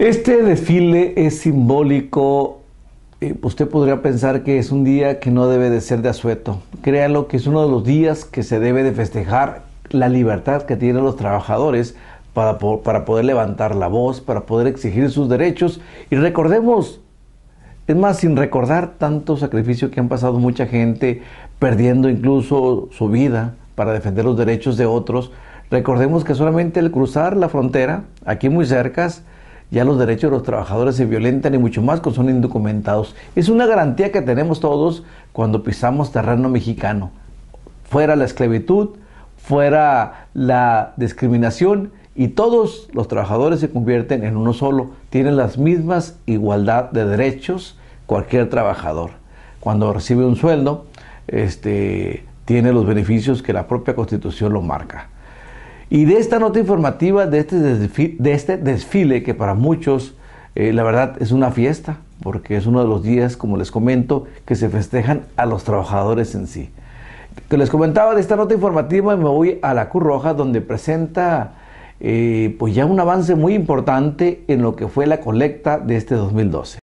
Este desfile es simbólico. Eh, usted podría pensar que es un día que no debe de ser de asueto. Créalo que es uno de los días que se debe de festejar la libertad que tienen los trabajadores para, para poder levantar la voz, para poder exigir sus derechos. Y recordemos, es más, sin recordar tanto sacrificio que han pasado mucha gente, perdiendo incluso su vida para defender los derechos de otros, recordemos que solamente el cruzar la frontera, aquí muy cercas, ya los derechos de los trabajadores se violentan y mucho más cuando son indocumentados. Es una garantía que tenemos todos cuando pisamos terreno mexicano. Fuera la esclavitud, fuera la discriminación y todos los trabajadores se convierten en uno solo. Tienen las mismas igualdad de derechos cualquier trabajador. Cuando recibe un sueldo, este, tiene los beneficios que la propia constitución lo marca. Y de esta nota informativa, de este desfile, de este desfile que para muchos, eh, la verdad, es una fiesta, porque es uno de los días, como les comento, que se festejan a los trabajadores en sí. Que les comentaba de esta nota informativa, me voy a la Cruz Roja, donde presenta eh, pues ya un avance muy importante en lo que fue la colecta de este 2012.